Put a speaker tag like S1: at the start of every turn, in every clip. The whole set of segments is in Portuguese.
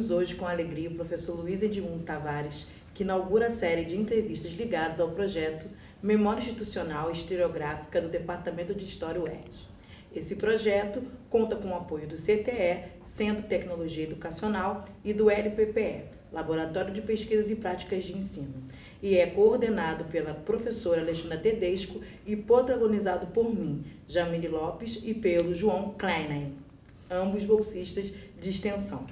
S1: recebemos hoje com alegria o professor Luiz Edmundo Tavares, que inaugura a série de entrevistas ligadas ao projeto Memória Institucional e Historiográfica do Departamento de História UERJ. Esse projeto conta com o apoio do CTE, Centro de Tecnologia Educacional, e do LPPE, Laboratório de Pesquisas e Práticas de Ensino, e é coordenado pela professora Alexandra Tedesco e protagonizado por mim, Jamile Lopes, e pelo João Kleinen, ambos bolsistas de extensão.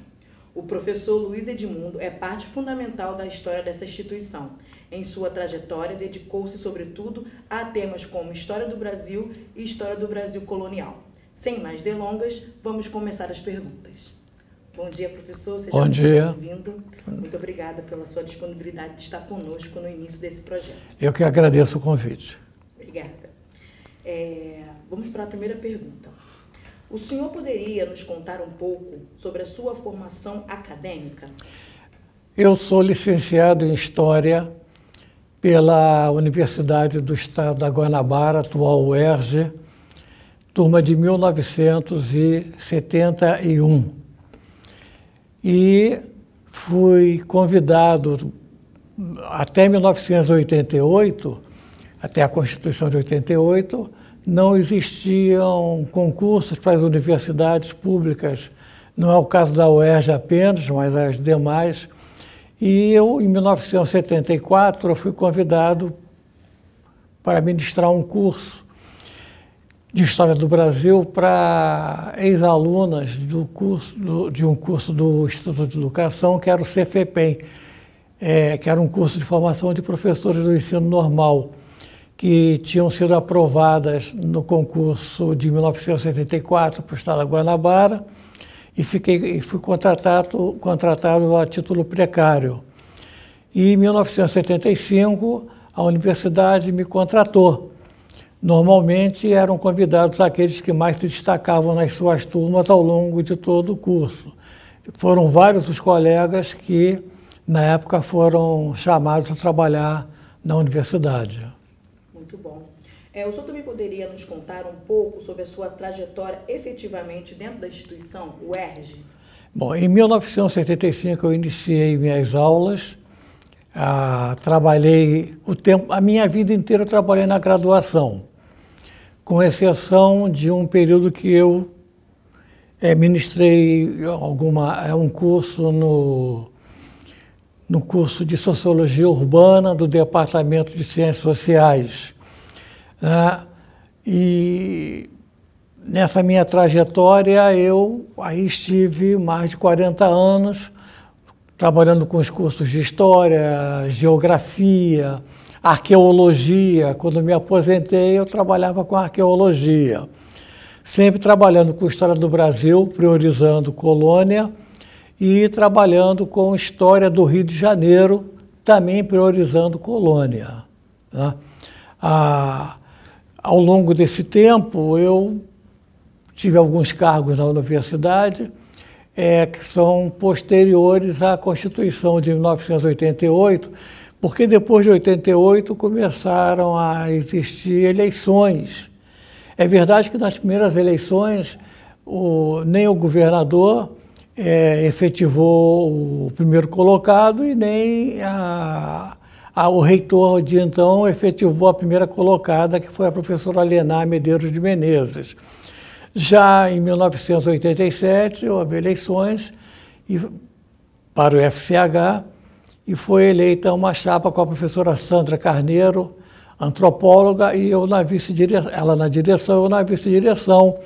S1: O professor Luiz Edmundo é parte fundamental da história dessa instituição. Em sua trajetória, dedicou-se, sobretudo, a temas como História do Brasil e História do Brasil Colonial. Sem mais delongas, vamos começar as perguntas. Bom dia, professor. Seja Bom dia. bem-vindo. Muito obrigada pela sua disponibilidade de estar conosco no início desse projeto.
S2: Eu que agradeço o convite.
S1: Obrigada. É, vamos para a primeira pergunta. O senhor poderia nos contar um pouco sobre a sua formação acadêmica?
S2: Eu sou licenciado em História pela Universidade do Estado da Guanabara, atual UERJ, turma de 1971. E fui convidado até 1988, até a Constituição de 88, não existiam concursos para as universidades públicas, não é o caso da UERJ apenas, mas as demais. E eu, em 1974, fui convidado para ministrar um curso de História do Brasil para ex-alunas de um curso do Instituto de Educação, que era o CFEPEM, é, que era um curso de formação de professores do ensino normal que tinham sido aprovadas no concurso de 1974 para o Estado da Guanabara e fiquei, fui contratado, contratado a título precário. E em 1975, a universidade me contratou. Normalmente eram convidados aqueles que mais se destacavam nas suas turmas ao longo de todo o curso. Foram vários os colegas que, na época, foram chamados a trabalhar na universidade.
S1: Muito bom. É, o senhor também poderia nos contar um pouco sobre a sua trajetória efetivamente dentro da instituição, o ERG?
S2: Bom, em 1975 eu iniciei minhas aulas, ah, trabalhei o tempo, a minha vida inteira eu trabalhei na graduação, com exceção de um período que eu é, ministrei alguma, eh, um curso no no curso de Sociologia Urbana do Departamento de Ciências Sociais. Ah, e nessa minha trajetória, eu aí estive mais de 40 anos trabalhando com os cursos de História, Geografia, Arqueologia. Quando me aposentei, eu trabalhava com Arqueologia. Sempre trabalhando com História do Brasil, priorizando colônia, e trabalhando com história do Rio de Janeiro, também priorizando colônia. Né? Ah, ao longo desse tempo, eu tive alguns cargos na universidade é, que são posteriores à Constituição de 1988, porque depois de 88 começaram a existir eleições. É verdade que nas primeiras eleições o, nem o governador é, efetivou o primeiro colocado e nem a, a, o reitor de então efetivou a primeira colocada, que foi a professora Lenar Medeiros de Menezes. Já em 1987 houve eleições e, para o FCH e foi eleita uma chapa com a professora Sandra Carneiro, antropóloga, e eu na vice ela na direção, eu na vice-direção.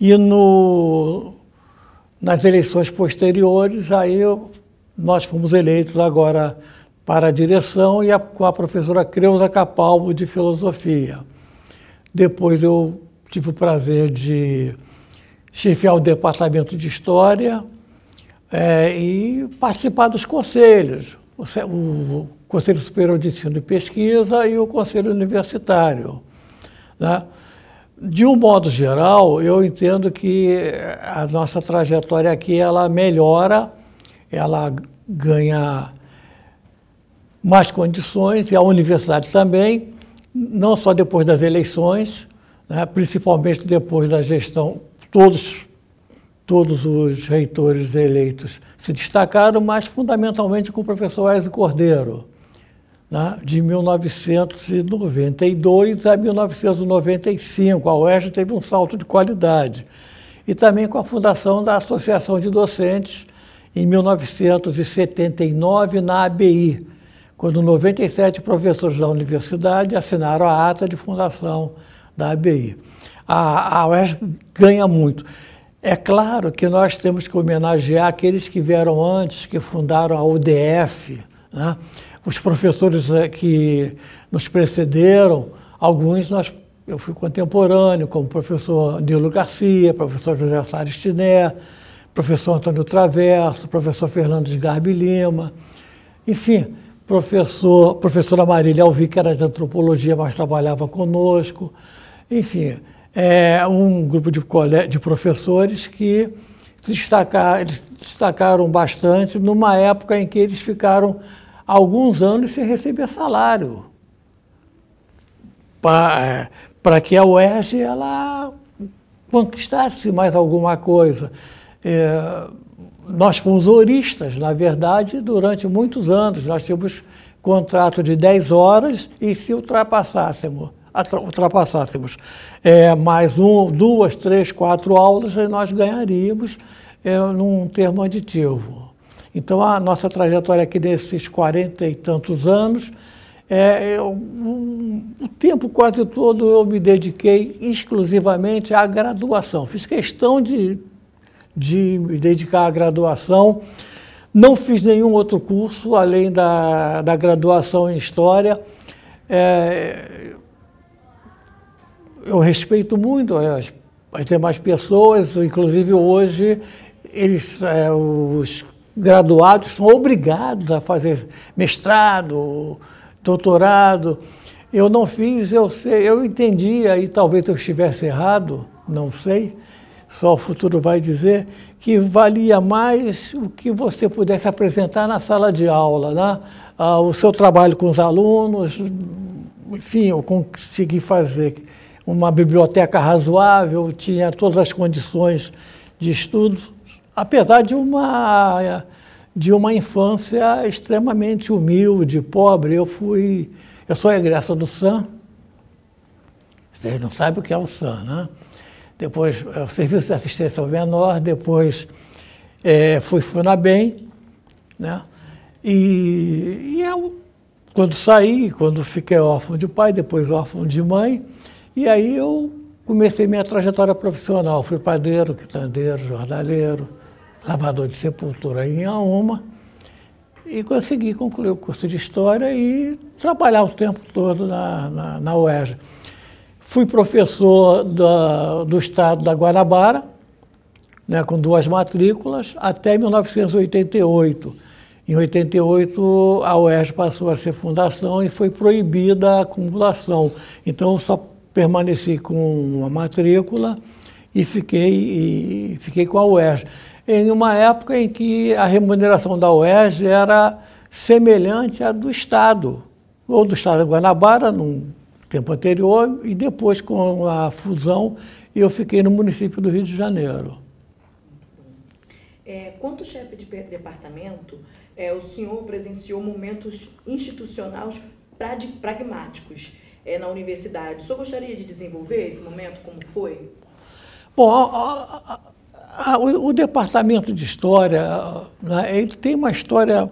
S2: E no nas eleições posteriores, aí eu, nós fomos eleitos agora para a direção e a, com a professora Creuza Capalbo de Filosofia. Depois eu tive o prazer de chefiar o Departamento de História é, e participar dos conselhos, o, o Conselho Superior de Ensino e Pesquisa e o Conselho Universitário. Né? De um modo geral, eu entendo que a nossa trajetória aqui ela melhora, ela ganha mais condições e a universidade também, não só depois das eleições, né, principalmente depois da gestão, todos todos os reitores eleitos se destacaram, mas fundamentalmente com o professor Aiso Cordeiro, né, de 1992 a 1995. A UERJ teve um salto de qualidade. E também com a fundação da Associação de Docentes, em 1979, na ABI, quando 97 professores da universidade assinaram a ata de fundação da ABI. A, a UERJ ganha muito. É claro que nós temos que homenagear aqueles que vieram antes, que fundaram a UDF, né? os professores que nos precederam, alguns nós, eu fui contemporâneo, como o professor Nilo Garcia, professor José Salles Tiné, professor Antônio Traverso, professor de Garbi Lima, enfim, professor, professora Marília Alvi, que era de antropologia, mas trabalhava conosco, enfim, é um grupo de, de professores que se destacar, eles destacaram bastante numa época em que eles ficaram alguns anos sem receber salário, é, para que a UERJ ela conquistasse mais alguma coisa. É, nós fomos oristas, na verdade, durante muitos anos. Nós tínhamos contrato de 10 horas e se ultrapassássemos, ultrapassássemos é, mais um, duas, três, quatro aulas, nós ganharíamos é, num termo aditivo. Então, a nossa trajetória aqui nesses quarenta e tantos anos, é, eu, um, o tempo quase todo eu me dediquei exclusivamente à graduação. Fiz questão de, de me dedicar à graduação. Não fiz nenhum outro curso além da, da graduação em História. É, eu respeito muito as, as demais pessoas, inclusive hoje, eles, é, os graduados são obrigados a fazer mestrado, doutorado. Eu não fiz, eu sei, eu entendi, e talvez eu estivesse errado, não sei, só o futuro vai dizer, que valia mais o que você pudesse apresentar na sala de aula, né? Ah, o seu trabalho com os alunos, enfim, eu consegui fazer uma biblioteca razoável, tinha todas as condições de estudo, apesar de uma de uma infância extremamente humilde, pobre. Eu fui, eu sou egresso do SAM. Vocês não sabem o que é o SAM, né? Depois, é, o Serviço de Assistência ao Menor, depois é, fui Funabem, né? E, e eu, quando saí, quando fiquei órfão de pai, depois órfão de mãe, e aí eu comecei minha trajetória profissional. Fui padeiro, quitandeiro, jornaleiro, Lavador de sepultura em Aoma, e consegui concluir o curso de História e trabalhar o tempo todo na, na, na UERJ. Fui professor da, do estado da Guarabara, né, com duas matrículas, até 1988. Em 88, a UERJ passou a ser fundação e foi proibida a acumulação. Então, só permaneci com uma matrícula e fiquei, e fiquei com a UERJ em uma época em que a remuneração da UES era semelhante à do Estado, ou do Estado de Guanabara, num tempo anterior, e depois, com a fusão, eu fiquei no município do Rio de Janeiro.
S1: É, quanto chefe de departamento, é, o senhor presenciou momentos institucionais pragmáticos é, na universidade. O senhor gostaria de desenvolver esse momento? Como foi?
S2: Bom, a, a, a ah, o, o departamento de história, né, ele tem uma história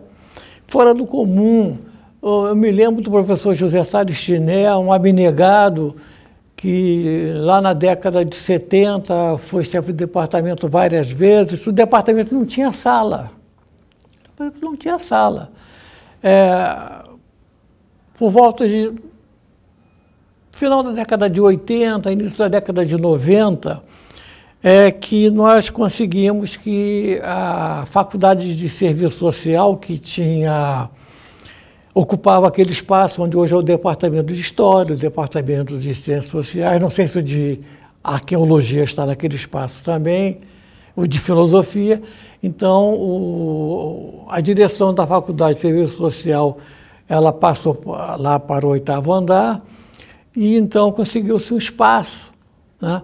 S2: fora do comum. Eu me lembro do professor José Salles Chiné, um abnegado, que lá na década de 70 foi chefe de departamento várias vezes. O departamento não tinha sala. Não tinha sala. É, por volta de final da década de 80, início da década de 90, é que nós conseguimos que a faculdade de serviço social que tinha ocupava aquele espaço onde hoje é o departamento de história, o departamento de ciências sociais, não sei se o de arqueologia está naquele espaço também, o de filosofia. Então, o, a direção da faculdade de serviço social, ela passou lá para o oitavo andar e então conseguiu-se um espaço, né?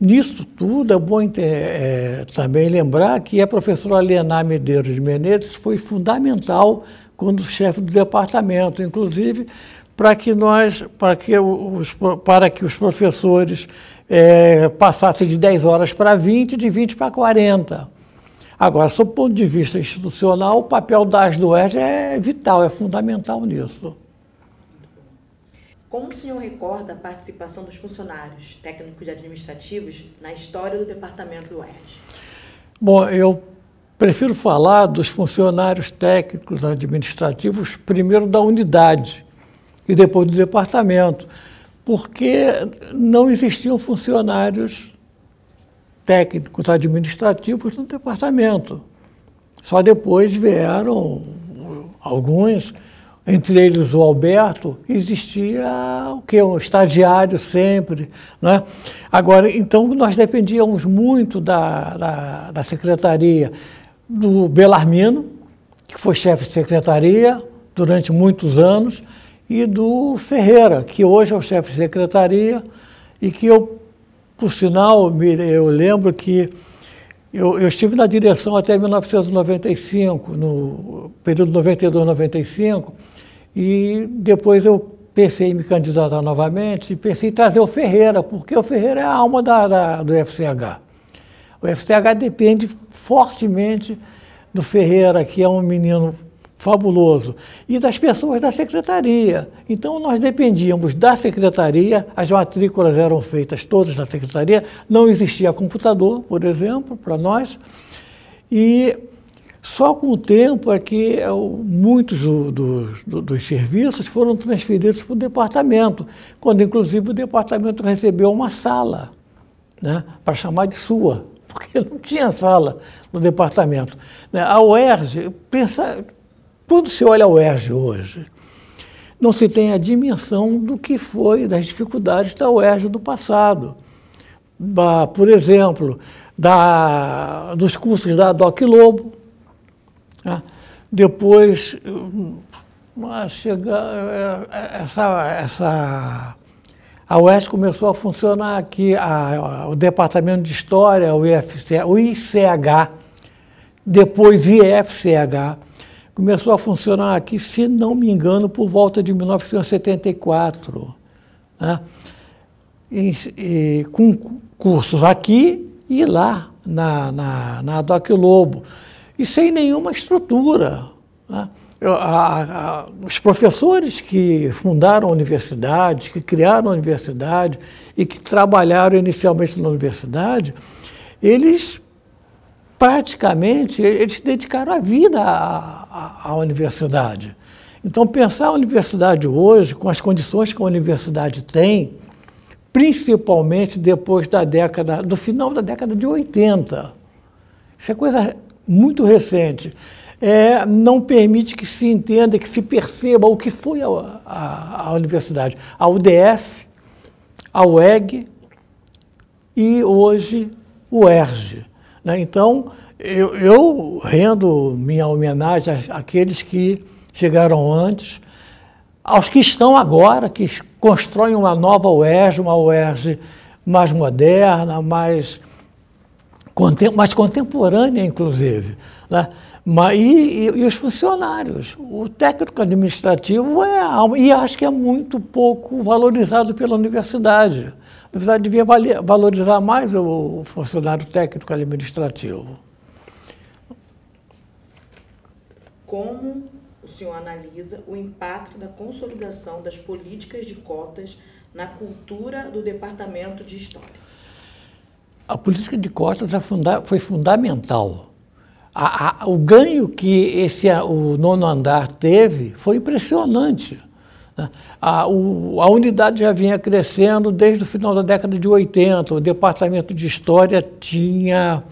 S2: Nisso tudo, é bom é, é, também lembrar que a professora Lenar Medeiros de Menezes foi fundamental quando chefe do departamento, inclusive para que nós, para que os, para que os professores é, passassem de 10 horas para 20, de 20 para 40. Agora, sob o ponto de vista institucional, o papel das duas é vital, é fundamental nisso.
S1: Como o senhor recorda a participação dos funcionários técnicos e administrativos na história do departamento do UERJ?
S2: Bom, eu prefiro falar dos funcionários técnicos administrativos, primeiro da unidade e depois do departamento, porque não existiam funcionários técnicos administrativos no departamento. Só depois vieram alguns entre eles o Alberto, existia o que um estagiário sempre, né? Agora, então nós dependíamos muito da, da, da secretaria do Belarmino, que foi chefe de secretaria durante muitos anos, e do Ferreira, que hoje é o chefe de secretaria e que eu, por sinal, eu lembro que eu, eu estive na direção até 1995, no período 92, 95, e depois eu pensei em me candidatar novamente e pensei em trazer o Ferreira, porque o Ferreira é a alma da, da do FCH. O FCH depende fortemente do Ferreira, que é um menino fabuloso, e das pessoas da secretaria. Então, nós dependíamos da secretaria, as matrículas eram feitas todas na secretaria, não existia computador, por exemplo, para nós, e só com o tempo é que é, muitos dos, dos serviços foram transferidos para o departamento, quando, inclusive, o departamento recebeu uma sala, né, para chamar de sua, porque não tinha sala no departamento. Né. A UERJ pensa, quando se olha a UERJ hoje, não se tem a dimensão do que foi, das dificuldades da UERJ do passado. Da, por exemplo, da, dos cursos da Doc Lobo, né? depois hum, chega, é, é, essa, essa, a UES começou a funcionar aqui, a, o Departamento de História, o, IFC, o ICH, depois IFCH, começou a funcionar aqui, se não me engano, por volta de 1974. Né? E, e, com cursos aqui e lá, na, na, na Doc Lobo, e sem nenhuma estrutura. Né? Eu, a, a, os professores que fundaram a universidade, que criaram a universidade e que trabalharam inicialmente na universidade, eles praticamente eles dedicaram a vida à, à, à universidade. Então, pensar a universidade hoje, com as condições que a universidade tem, principalmente depois da década, do final da década de 80, isso é coisa muito recente, é, não permite que se entenda, que se perceba o que foi a, a, a universidade. A UDF, a UEG e hoje o ERJ. Né? Então, eu, eu rendo minha homenagem àqueles que chegaram antes, aos que estão agora, que constroem uma nova UERJ, uma UERJ mais moderna, mais, contem mais contemporânea, inclusive. Né? Mas, e, e, os funcionários. O técnico administrativo é, e acho que é muito pouco valorizado pela universidade precisava devia valorizar mais o funcionário técnico administrativo.
S1: Como o senhor analisa o impacto da consolidação das políticas de cotas na cultura do Departamento de História?
S2: A política de cotas é foi fundamental. o ganho que esse, o nono andar teve foi impressionante. A, o, a unidade já vinha crescendo desde o final da década de 80. O departamento de História tinha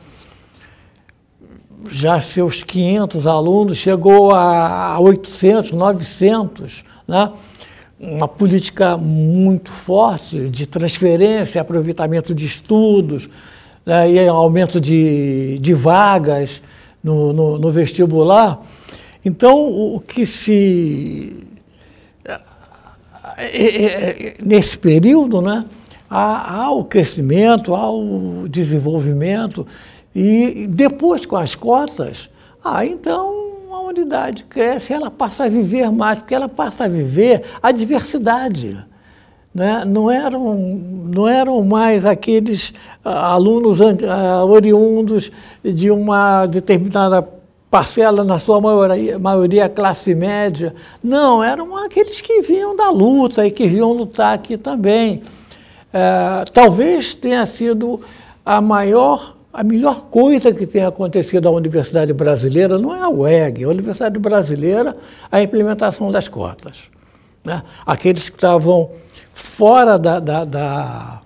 S2: já seus 500 alunos, chegou a 800, 900, né? uma política muito forte de transferência, aproveitamento de estudos, né? e aumento de, de vagas no, no, no vestibular. Então, o que se é, é, é, nesse período, né, há, há o crescimento, há o desenvolvimento, e depois com as cotas, ah, então a unidade cresce, ela passa a viver mais, porque ela passa a viver a diversidade. Né? Não, eram, não eram mais aqueles ah, alunos ah, oriundos de uma determinada parcela, na sua maioria, maioria é classe média. Não, eram aqueles que vinham da luta e que vinham lutar aqui também. É, talvez tenha sido a maior, a melhor coisa que tenha acontecido à Universidade Brasileira, não é a UEG, a Universidade Brasileira, a implementação das cotas. Né? Aqueles que estavam fora da, da, da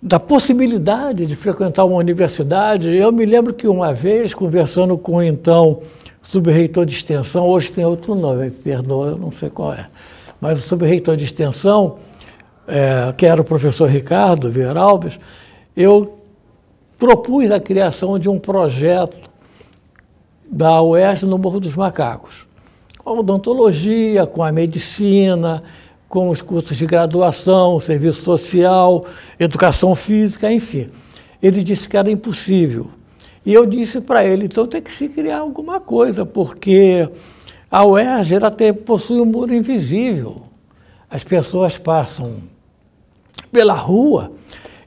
S2: da possibilidade de frequentar uma universidade. Eu me lembro que uma vez, conversando com o então subreitor de extensão, hoje tem outro nome, perdoa, eu não sei qual é, mas o subreitor de extensão, é, que era o professor Ricardo Alves eu propus a criação de um projeto da Oeste no Morro dos Macacos, com a odontologia, com a medicina, com os cursos de graduação, serviço social, educação física, enfim. Ele disse que era impossível. E eu disse para ele, então tem que se criar alguma coisa, porque a UERJ ela tem, possui um muro invisível. As pessoas passam pela rua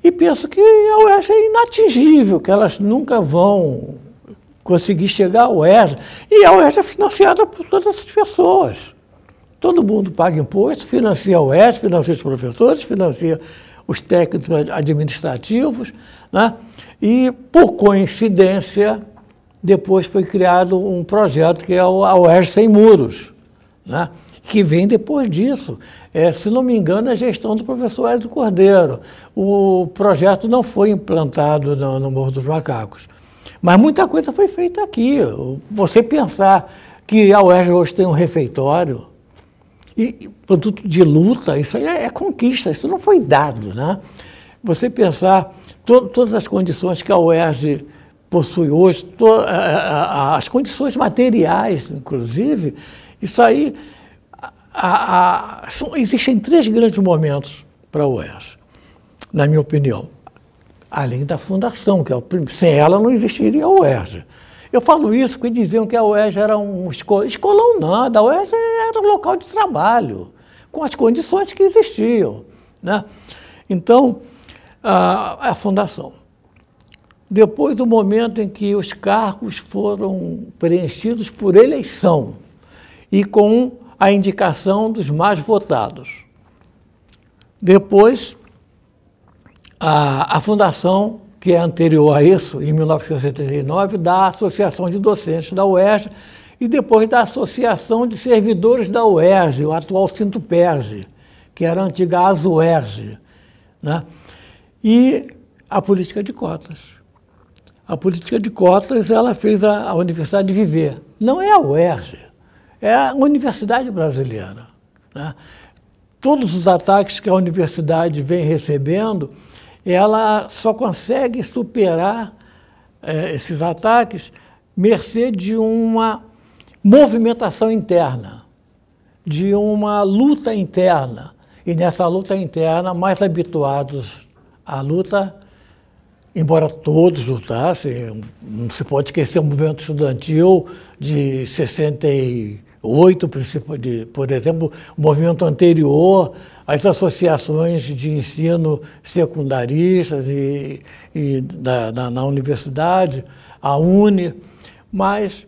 S2: e pensam que a UERJ é inatingível, que elas nunca vão conseguir chegar à UERJ. E a UERJ é financiada por todas essas pessoas. Todo mundo paga imposto, financia o ES, financia os professores, financia os técnicos administrativos, né? e, por coincidência, depois foi criado um projeto que é o AOES Sem Muros, né? que vem depois disso. É, se não me engano, é a gestão do professor Ezio Cordeiro. O projeto não foi implantado no, no Morro dos Macacos. Mas muita coisa foi feita aqui. Você pensar que a UERJ hoje tem um refeitório, e, produto de luta, isso aí é, é conquista, isso não foi dado. Né? Você pensar to, todas as condições que a UERJ possui hoje, to, a, a, as condições materiais, inclusive, isso aí a, são, existem três grandes momentos para a UERJ, na minha opinião. Além da fundação, que é o, sem ela não existiria a UERJ. Eu falo isso porque diziam que a UERJ era um escolão, escolão nada, a UERJ era um local de trabalho, com as condições que existiam. Né? Então, a, a fundação. Depois do momento em que os cargos foram preenchidos por eleição e com a indicação dos mais votados. Depois, a, a fundação que é anterior a isso, em 1979, da Associação de Docentes da UERJ e depois da Associação de Servidores da UERJ, o atual PERJ, que era a antiga ASUERJ. Né? E a política de cotas. A política de cotas ela fez a, a universidade viver. Não é a UERJ, é a Universidade Brasileira. Né? Todos os ataques que a universidade vem recebendo, ela só consegue superar eh, esses ataques mercê de uma movimentação interna, de uma luta interna. E nessa luta interna, mais habituados à luta, embora todos lutassem, não se pode esquecer o movimento estudantil de 60 oito, por exemplo, o movimento anterior às associações de ensino secundaristas e, e da, da, na universidade, a UNE, mas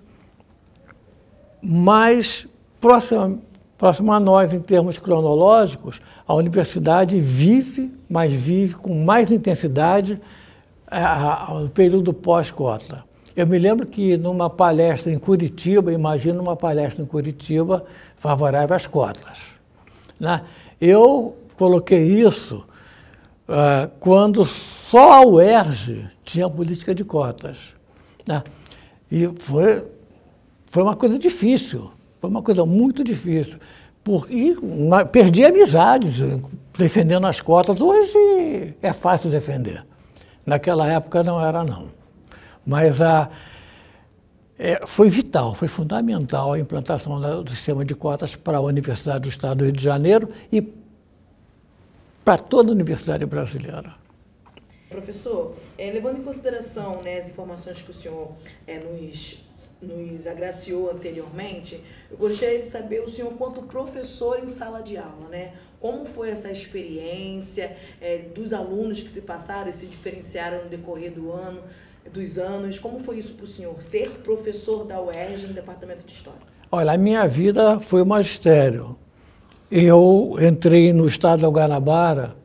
S2: mais próxima, próxima a nós em termos cronológicos, a universidade vive, mas vive com mais intensidade o período pós-cota. Eu me lembro que numa palestra em Curitiba, imagina uma palestra em Curitiba favorável às cotas. Né? Eu coloquei isso uh, quando só a UERJ tinha política de cotas. Né? E foi, foi uma coisa difícil, foi uma coisa muito difícil. Porque perdi amizades defendendo as cotas. Hoje é fácil defender. Naquela época não era, não. Mas a, é, foi vital, foi fundamental a implantação da, do sistema de cotas para a Universidade do Estado do Rio de Janeiro e para toda a universidade brasileira.
S1: Professor, é, levando em consideração né, as informações que o senhor é, nos, nos agraciou anteriormente, eu gostaria de saber o senhor, quanto professor em sala de aula, né? Como foi essa experiência é, dos alunos que se passaram e se diferenciaram no decorrer do ano? dos anos. Como foi isso para o senhor, ser professor da UERJ no Departamento de História?
S2: Olha, a minha vida foi o magistério. Eu entrei no estado da Guanabara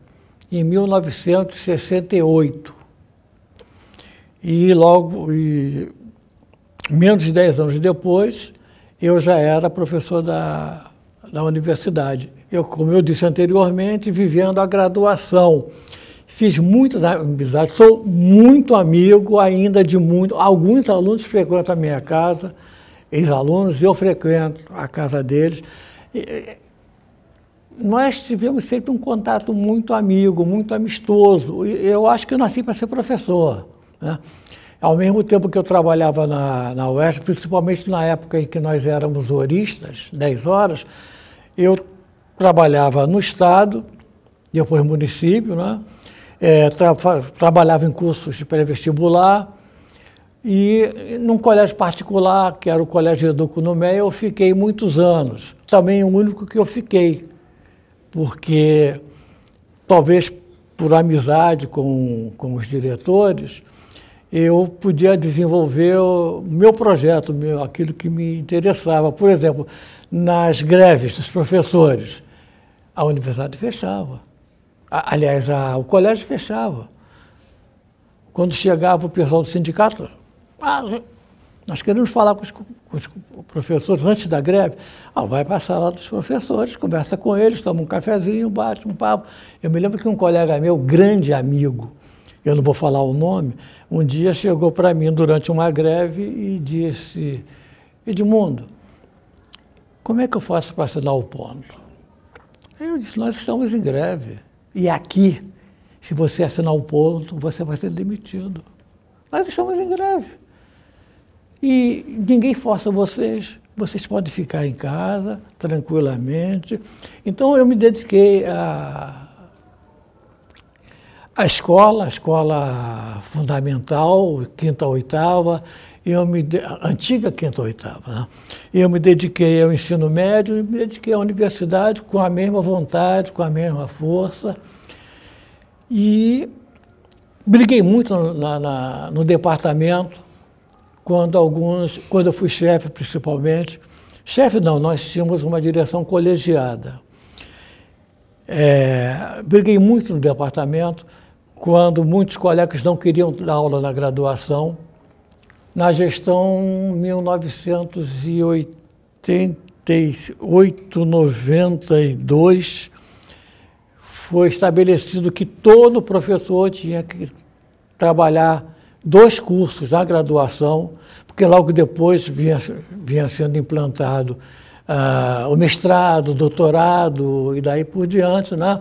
S2: em 1968. E logo, e menos de 10 anos depois, eu já era professor da, da universidade. Eu, como eu disse anteriormente, vivendo a graduação. Fiz muitas amizades, sou muito amigo ainda de muito. Alguns alunos frequentam a minha casa, ex-alunos, eu frequento a casa deles. E, nós tivemos sempre um contato muito amigo, muito amistoso. Eu acho que eu nasci para ser professor. Né? Ao mesmo tempo que eu trabalhava na, na UES, principalmente na época em que nós éramos oristas, 10 horas, eu trabalhava no Estado, depois município, né? é, tra trabalhava em cursos de pré-vestibular e num colégio particular, que era o Colégio Educo Numé, eu fiquei muitos anos. Também o único que eu fiquei, porque talvez por amizade com, com os diretores, eu podia desenvolver o meu projeto, meu, aquilo que me interessava. Por exemplo, nas greves dos professores, a universidade fechava. Aliás, a, o colégio fechava. Quando chegava o pessoal do sindicato, ah, nós queremos falar com os, com os, professores antes da greve. Ah, vai para a sala dos professores, conversa com eles, toma um cafezinho, bate um papo. Eu me lembro que um colega meu, grande amigo, eu não vou falar o nome, um dia chegou para mim durante uma greve e disse, Edmundo, como é que eu faço para assinar o ponto? Eu disse, nós estamos em greve. E aqui, se você assinar o ponto, você vai ser demitido. Nós estamos em greve. E ninguém força vocês. Vocês podem ficar em casa tranquilamente. Então eu me dediquei a a escola, a escola fundamental, quinta, oitava, eu me de... antiga quinta oitava, né? eu me dediquei ao ensino médio e me dediquei à universidade com a mesma vontade, com a mesma força. E briguei muito na, na, no departamento, quando alguns, quando eu fui chefe principalmente. Chefe não, nós tínhamos uma direção colegiada. É, briguei muito no departamento, quando muitos colegas não queriam dar aula na graduação na gestão 1988-92, foi estabelecido que todo professor tinha que trabalhar dois cursos na graduação, porque logo depois vinha, vinha sendo implantado uh, o mestrado, o doutorado e daí por diante, né?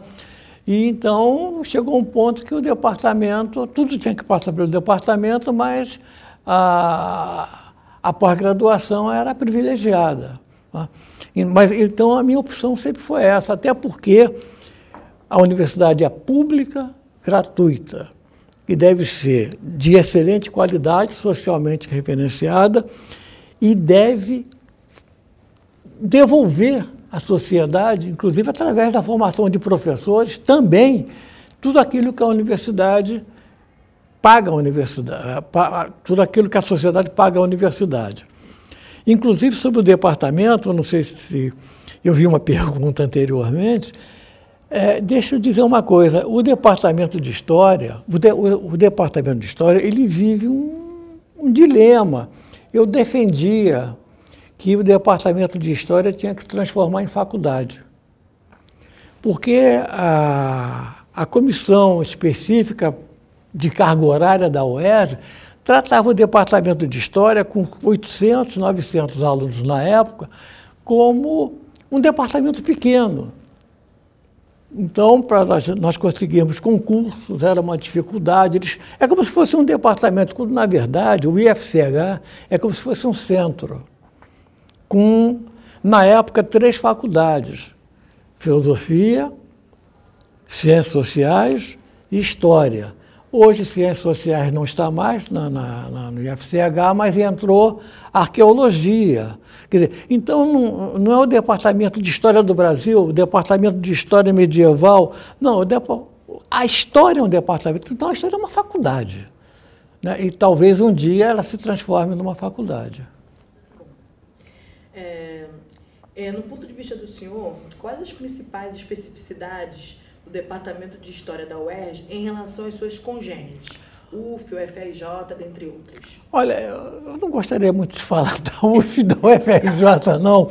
S2: E então chegou um ponto que o departamento, tudo tinha que passar pelo departamento, mas a, a pós-graduação era privilegiada. Né? Mas então a minha opção sempre foi essa, até porque a universidade é pública, gratuita e deve ser de excelente qualidade, socialmente referenciada e deve devolver à sociedade, inclusive através da formação de professores, também tudo aquilo que a universidade paga a universidade, eh, tudo aquilo que a sociedade paga à universidade. Inclusive sobre o departamento, não sei se eu vi uma pergunta anteriormente, é, deixa eu dizer uma coisa, o departamento de história, o, de, o, o departamento de história, ele vive um, um dilema. Eu defendia que o departamento de história tinha que se transformar em faculdade. Porque a, a comissão específica de carga horária da UERJ, tratava o departamento de História, com 800, 900 alunos na época, como um departamento pequeno. Então, para nós, nós conseguirmos concursos, era uma dificuldade. Eles, é como se fosse um departamento, quando, na verdade, o IFCH é como se fosse um centro, com, na época, três faculdades: filosofia, ciências sociais e história. Hoje, Ciências Sociais não está mais na, na, na, no IFCH, mas entrou Arqueologia. Quer dizer, então, não, não, é o Departamento de História do Brasil, o Departamento de História Medieval, não, a História é um departamento, então a História é uma faculdade. Né? E talvez um dia ela se transforme numa faculdade.
S1: É, é, no ponto de vista do senhor, quais as principais especificidades do Departamento de História da UERJ em relação às suas congêneres? UF, UFRJ, dentre outras.
S2: Olha, eu não gostaria muito de falar da UF e da UFRJ, não.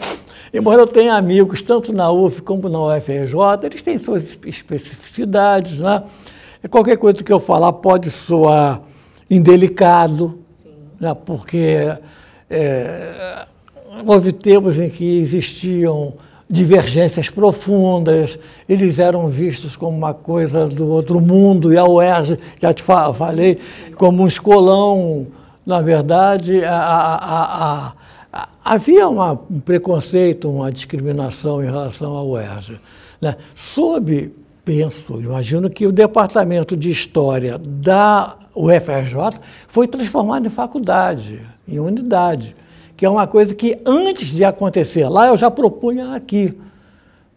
S2: Embora eu tenha amigos tanto na UF como na UFRJ, eles têm suas especificidades, né? Qualquer coisa que eu falar pode soar indelicado, Sim. né? porque é, houve tempos em que existiam divergências profundas, eles eram vistos como uma coisa do outro mundo, e a UERJ, já te falei, como um escolão. Na verdade, a, a, a, havia uma, um preconceito, uma discriminação em relação à UERJ. Né? Sob, penso, imagino que o Departamento de História da UFRJ foi transformado em faculdade, em unidade que é uma coisa que antes de acontecer lá eu já propunha aqui,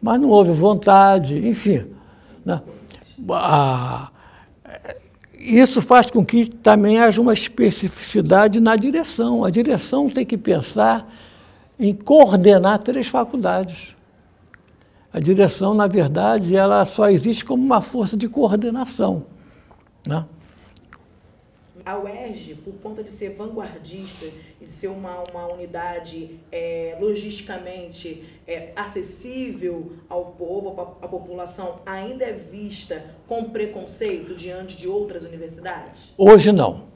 S2: mas não houve vontade, enfim. Né? Ah, isso faz com que também haja uma especificidade na direção. A direção tem que pensar em coordenar três faculdades. A direção, na verdade, ela só existe como uma força de coordenação. Né?
S1: A UERJ, por conta de ser vanguardista e de ser uma, uma unidade é, logisticamente é, acessível ao povo, à população, ainda é vista com preconceito diante de outras universidades?
S2: Hoje não.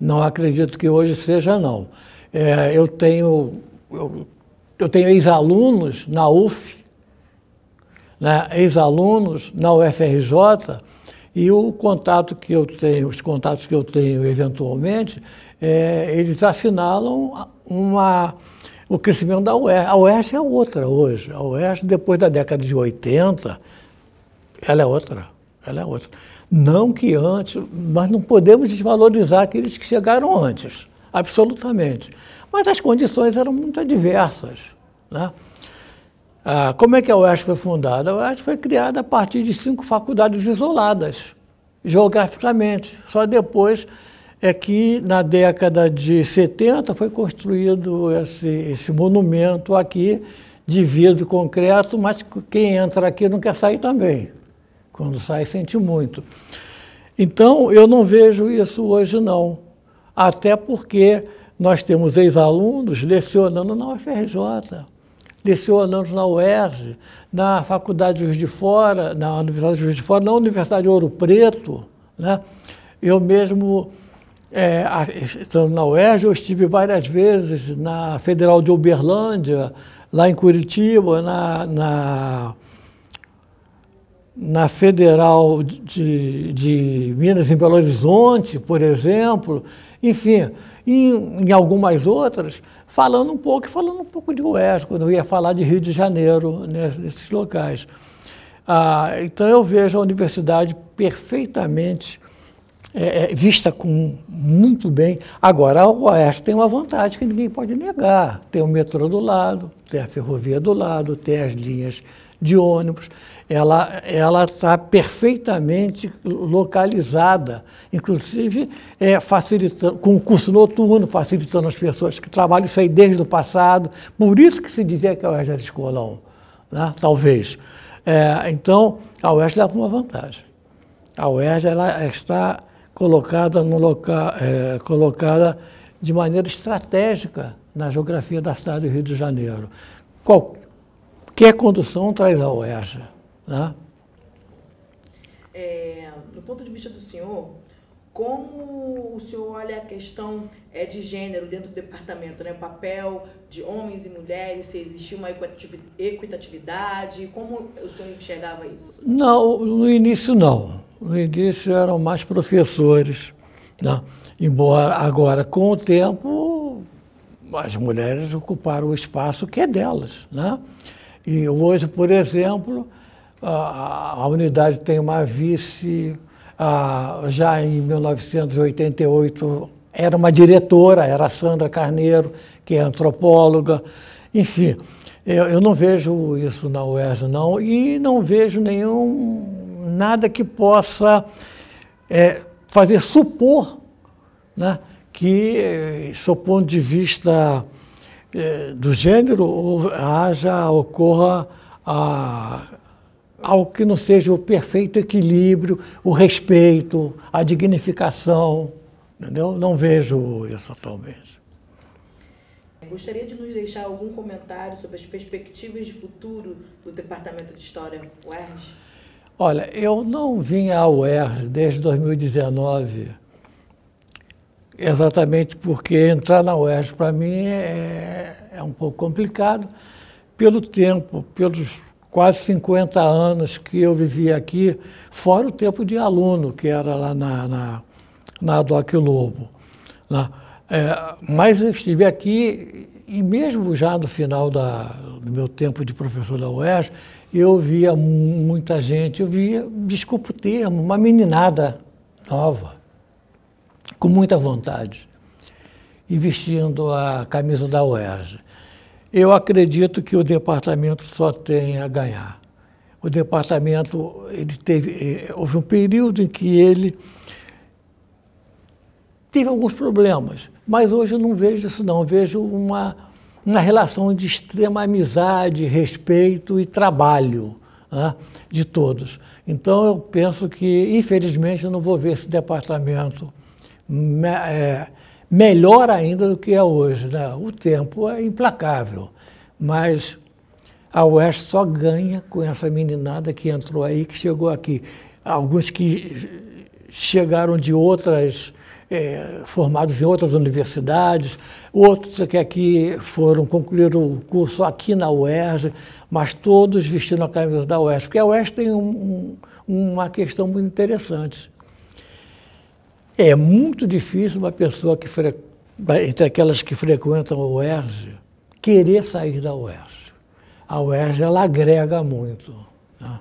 S2: Não acredito que hoje seja não. É, eu tenho eu, eu tenho ex-alunos na UF, né, ex-alunos na UFRJ, e o contato que eu tenho, os contatos que eu tenho eventualmente, é, eles assinalam uma, o crescimento da UERJ. A UERJ é outra hoje. A UERJ, depois da década de 80, ela é outra. Ela é outra. Não que antes, mas não podemos desvalorizar aqueles que chegaram antes, absolutamente. Mas as condições eram muito adversas. Né? Ah, como é que a UESP foi fundada? A UESP foi criada a partir de cinco faculdades isoladas, geograficamente. Só depois é que, na década de 70, foi construído esse, esse monumento aqui, de vidro concreto, mas quem entra aqui não quer sair também. Quando sai, sente muito. Então, eu não vejo isso hoje, não. Até porque nós temos ex-alunos lecionando na UFRJ lecionando na UERJ, na Faculdade de Juiz de Fora, na Universidade de Juiz de Fora, na Universidade de Ouro Preto. Né? Eu mesmo, é, estando na UERJ, eu estive várias vezes na Federal de Uberlândia, lá em Curitiba, na, na, na Federal de, de Minas, em Belo Horizonte, por exemplo. Enfim, e em algumas outras, falando um pouco, falando um pouco de Oeste, quando eu ia falar de Rio de Janeiro, né, nesses locais. Ah, então eu vejo a universidade perfeitamente é, é, vista com muito bem. Agora, o Oeste tem uma vantagem que ninguém pode negar. Tem o metrô do lado, tem a ferrovia do lado, tem as linhas de ônibus. Ela ela está perfeitamente localizada, inclusive é, facilitando com o curso noturno, facilitando as pessoas que trabalham isso aí desde o passado. Por isso que se dizia que a Oeste era escolão, né? talvez. É, então, a Oeste leva uma vantagem. A UERJ ela está colocada, no loca, é, colocada de maneira estratégica na geografia da cidade do Rio de Janeiro. Qualquer condução traz a UERJ. Né?
S1: É, do ponto de vista do senhor, como o senhor olha a questão é, de gênero dentro do departamento, né? o papel de homens e mulheres, se existia uma equitatividade, como o senhor enxergava isso?
S2: Não, no início não. No início eram mais professores, né? embora agora com o
S1: tempo
S2: as mulheres ocuparam o espaço que é delas. Né? E hoje, por exemplo, a, a unidade tem uma vice ah, já em 1988 era uma diretora, era a Sandra Carneiro, que é antropóloga, enfim. Eu, eu, não vejo isso na UERJ, não, e não vejo nenhum, nada que possa é, fazer supor né, que, sob ponto de vista é, do gênero, haja, ocorra a ao que não seja o perfeito equilíbrio, o respeito, a dignificação. Entendeu? Não vejo isso atualmente.
S1: Gostaria de nos deixar algum comentário sobre as perspectivas de futuro do Departamento de História UERJ?
S2: Olha, eu não vim à UERJ desde 2019, exatamente porque entrar na UERJ para mim é, é um pouco complicado, pelo tempo, pelos quase 50 anos que eu vivia aqui, fora o tempo de aluno que era lá na, na, na Doc Lobo. Né? É, mas eu estive aqui e mesmo já no final da, do meu tempo de professor da UERJ, eu via muita gente, eu via, desculpa o termo, uma meninada nova, com muita vontade, e vestindo a camisa da UERJ. Eu acredito que o departamento só tem a ganhar. O departamento, ele teve, eh, houve um período em que ele teve alguns problemas, mas hoje eu não vejo isso não, eu vejo uma, uma relação de extrema amizade, respeito e trabalho né, de todos. Então eu penso que, infelizmente, eu não vou ver esse departamento é, melhor ainda do que é hoje. Né? O tempo é implacável, mas a Oeste só ganha com essa meninada que entrou aí, que chegou aqui. Alguns que chegaram de outras, é, formados em outras universidades, outros é que aqui foram concluir o curso aqui na UERJ, mas todos vestindo a camisa da UERJ, porque a UERJ tem um, um, uma questão muito interessante. É muito difícil uma pessoa que fre... entre aquelas que frequentam o UERJ querer sair da UERJ. A UERJ ela agrega muito. Né?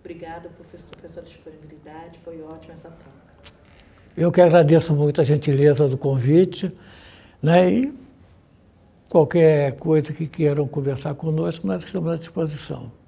S1: Obrigada, professor, pela disponibilidade. Foi ótima essa troca.
S2: Eu que agradeço muito a gentileza do convite. Né? E qualquer coisa que queiram conversar conosco, nós estamos à disposição.